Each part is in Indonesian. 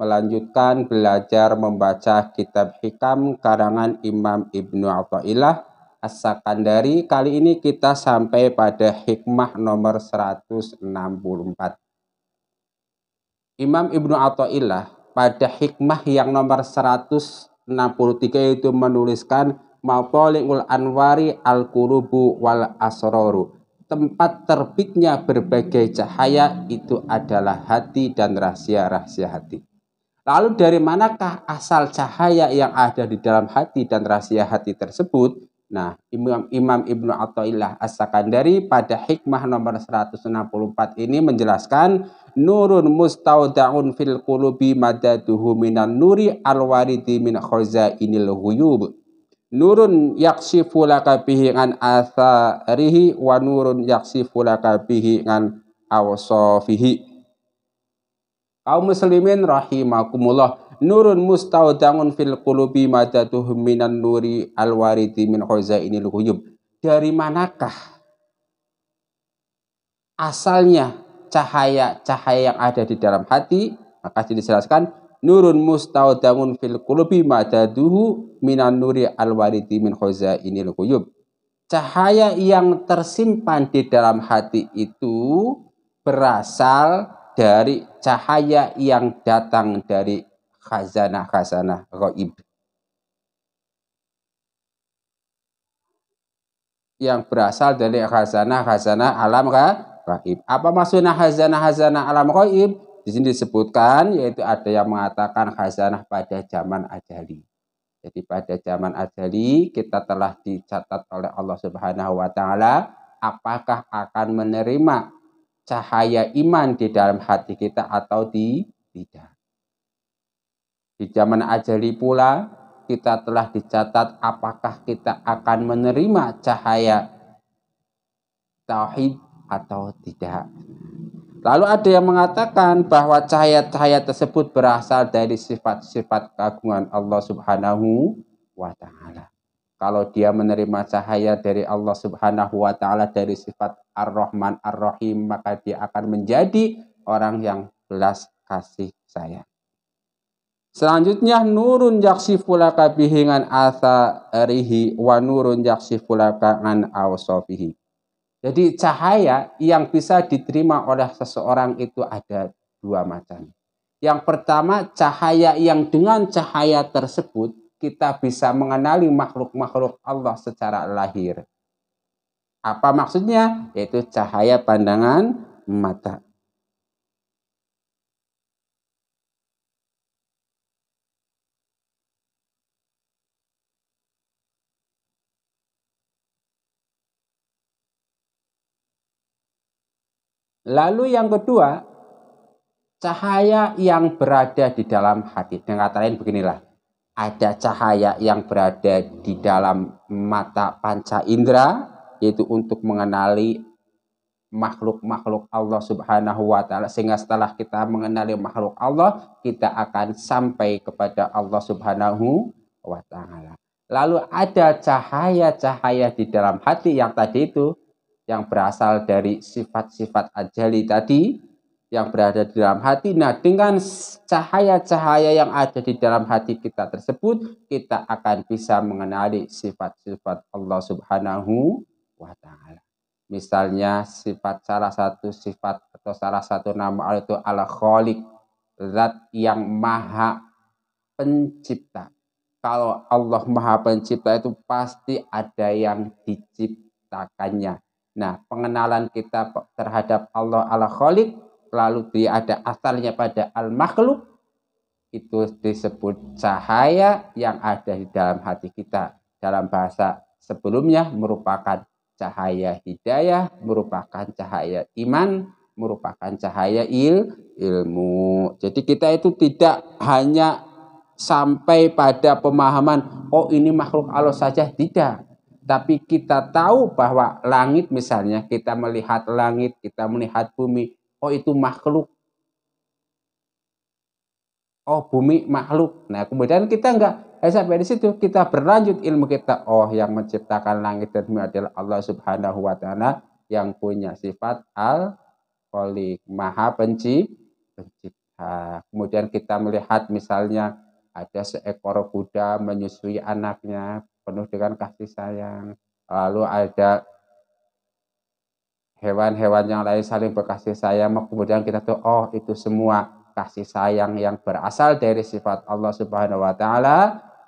melanjutkan belajar membaca kitab Hikam karangan Imam Ibnu Athaillah As-Sakandari. Kali ini kita sampai pada hikmah nomor 164. Imam Ibnu Athaillah pada hikmah yang nomor 163 itu menuliskan Matoli'ul Anwari al qurubu Wal Asroru. Tempat terbitnya berbagai cahaya itu adalah hati dan rahasia-rahasia hati. Lalu dari manakah asal cahaya yang ada di dalam hati dan rahasia hati tersebut? Nah, Imam, Imam Ibnu Athaillah As-Sakandari pada hikmah nomor 164 ini menjelaskan nurun mustaudaun fil qulubi madaduhu minan nuri alwaridi min khazainil huyub. Nurun yaksifu laka bihi an atharihi wa nurun yaksifu laka bihi an awsafihi kaum muslimin rahimakumullah nurun mustaudangun fil qulubi madatuh minan nuri alwaridi min khazainil huyub dari manakah asalnya cahaya-cahaya yang ada di dalam hati maka dijelaskan nurun mustaudangun fil qulubi madaduhu minan nuri alwaridi min khazainil huyub cahaya yang tersimpan di dalam hati itu berasal dari cahaya yang datang dari khazanah-khazanah roib Yang berasal dari khazanah-khazanah alam roib Apa maksudnya khazanah-khazanah alam roib Di sini disebutkan yaitu ada yang mengatakan khazanah pada zaman ajali. Jadi pada zaman ajali kita telah dicatat oleh Allah Subhanahu wa taala apakah akan menerima cahaya iman di dalam hati kita atau di tidak. Di zaman ajali pula kita telah dicatat apakah kita akan menerima cahaya tauhid atau tidak. Lalu ada yang mengatakan bahwa cahaya-cahaya tersebut berasal dari sifat-sifat keagungan Allah Subhanahu wa taala kalau dia menerima cahaya dari Allah Subhanahu wa taala dari sifat Ar-Rahman Ar-Rahim maka dia akan menjadi orang yang belas kasih sayang. Selanjutnya nurun yaksifulaka asa rihi wa nurun yaksifulaka an awsofihi. Jadi cahaya yang bisa diterima oleh seseorang itu ada dua macam. Yang pertama cahaya yang dengan cahaya tersebut kita bisa mengenali makhluk-makhluk Allah secara lahir. Apa maksudnya? Yaitu cahaya pandangan mata. Lalu yang kedua, cahaya yang berada di dalam hati. Dengan kata lain beginilah ada cahaya yang berada di dalam mata panca indera yaitu untuk mengenali makhluk-makhluk Allah Subhanahu wa taala sehingga setelah kita mengenali makhluk Allah kita akan sampai kepada Allah Subhanahu wa taala. Lalu ada cahaya-cahaya di dalam hati yang tadi itu yang berasal dari sifat-sifat ajali tadi yang berada di dalam hati. Nah, dengan cahaya-cahaya yang ada di dalam hati kita tersebut, kita akan bisa mengenali sifat-sifat Allah Subhanahu wa taala. Misalnya sifat salah satu sifat atau salah satu nama Allah itu Al-Khaliq, zat yang maha pencipta. Kalau Allah maha pencipta itu pasti ada yang diciptakannya. Nah, pengenalan kita terhadap Allah Al-Khaliq lalu dia ada asalnya pada al-makhluk, itu disebut cahaya yang ada di dalam hati kita. Dalam bahasa sebelumnya merupakan cahaya hidayah, merupakan cahaya iman, merupakan cahaya il, ilmu. Jadi kita itu tidak hanya sampai pada pemahaman, oh ini makhluk Allah saja, tidak tapi kita tahu bahwa langit misalnya kita melihat langit, kita melihat bumi, oh itu makhluk oh bumi makhluk nah kemudian kita enggak eh, sampai di situ kita berlanjut ilmu kita oh yang menciptakan langit dan bumi adalah Allah subhanahu wa ta'ala yang punya sifat al kolik maha penci pencipta kemudian kita melihat misalnya ada seekor kuda menyusui anaknya penuh dengan kasih sayang lalu ada hewan-hewan yang lain saling berkasih sayang, kemudian kita tuh oh itu semua kasih sayang yang berasal dari sifat Allah Subhanahu wa taala,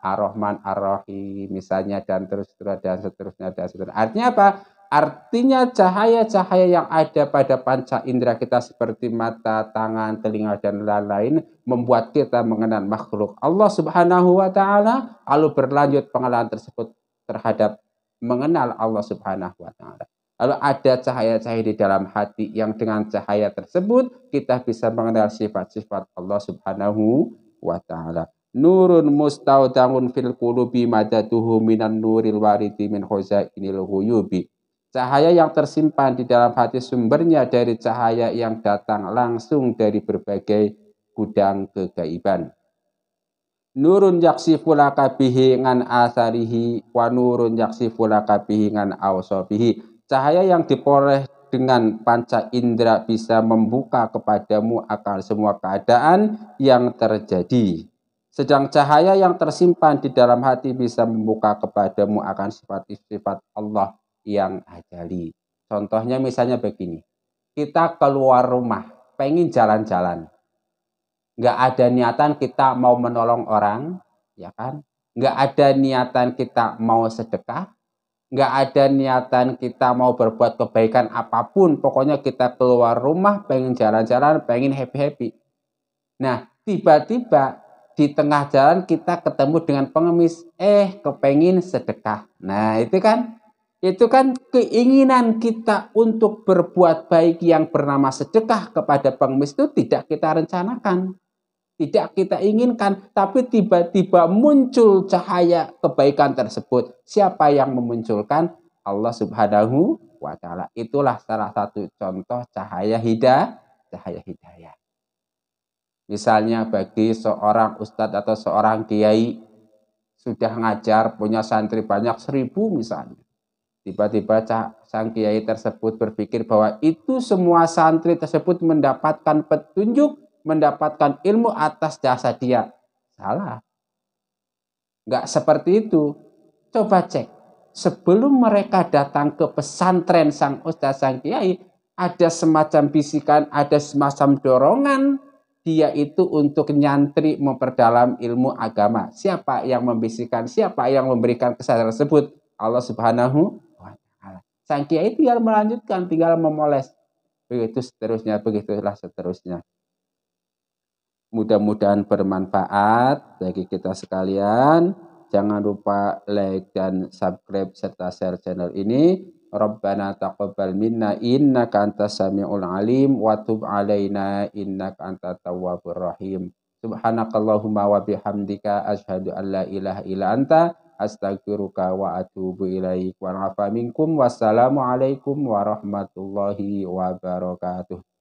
Ar-Rahman, Ar-Rahim misalnya dan terus terus dan seterusnya dan seterusnya. Artinya apa? Artinya cahaya-cahaya yang ada pada panca indera kita seperti mata, tangan, telinga, dan lain-lain membuat kita mengenal makhluk Allah subhanahu wa ta'ala lalu berlanjut pengenalan tersebut terhadap mengenal Allah subhanahu wa ta'ala. Lalu ada cahaya-cahaya di dalam hati yang dengan cahaya tersebut kita bisa mengenal sifat-sifat Allah Subhanahu wa taala. Nurun mustaudangun fil qulubi madatuhu minan nuril waridi min khuzainil huyubi. Cahaya yang tersimpan di dalam hati sumbernya dari cahaya yang datang langsung dari berbagai gudang kegaiban. Nurun yaksifu laka bihi ngan asarihi wa nurun yaksifu laka bihi ngan awsofihi Cahaya yang diperoleh dengan panca indera bisa membuka kepadamu akan semua keadaan yang terjadi. Sedang cahaya yang tersimpan di dalam hati bisa membuka kepadamu akan sifat-sifat Allah yang ajali. Contohnya misalnya begini, kita keluar rumah, pengen jalan-jalan. Nggak ada niatan kita mau menolong orang, ya kan? Nggak ada niatan kita mau sedekah, nggak ada niatan kita mau berbuat kebaikan apapun, pokoknya kita keluar rumah pengen jalan-jalan, pengen happy-happy. Nah, tiba-tiba di tengah jalan kita ketemu dengan pengemis, eh kepengin sedekah. Nah, itu kan itu kan keinginan kita untuk berbuat baik yang bernama sedekah kepada pengemis itu tidak kita rencanakan tidak kita inginkan, tapi tiba-tiba muncul cahaya kebaikan tersebut. Siapa yang memunculkan? Allah Subhanahu wa taala. Itulah salah satu contoh cahaya hidayah, cahaya hidayah. Misalnya bagi seorang ustadz atau seorang kiai sudah ngajar, punya santri banyak seribu misalnya. Tiba-tiba sang kiai tersebut berpikir bahwa itu semua santri tersebut mendapatkan petunjuk mendapatkan ilmu atas jasa dia. Salah. Nggak seperti itu. Coba cek. Sebelum mereka datang ke pesantren sang ustaz sang kiai, ada semacam bisikan, ada semacam dorongan dia itu untuk nyantri memperdalam ilmu agama. Siapa yang membisikkan, siapa yang memberikan kesadaran tersebut? Allah Subhanahu wa taala. Sang kiai tinggal melanjutkan, tinggal memoles. Begitu seterusnya, begitulah seterusnya. Mudah-mudahan bermanfaat bagi kita sekalian. Jangan lupa like dan subscribe serta share channel ini. Rabbana taqabbal minna innaka antas samiul alim wa tub alaina innaka antat tawwabur rahim. Subhanakallahumma wa bihamdika asyhadu an la ilaha illa anta astaghfiruka wa atubu ilaik wa afa minkum wassalamu alaikum warahmatullahi wabarakatuh.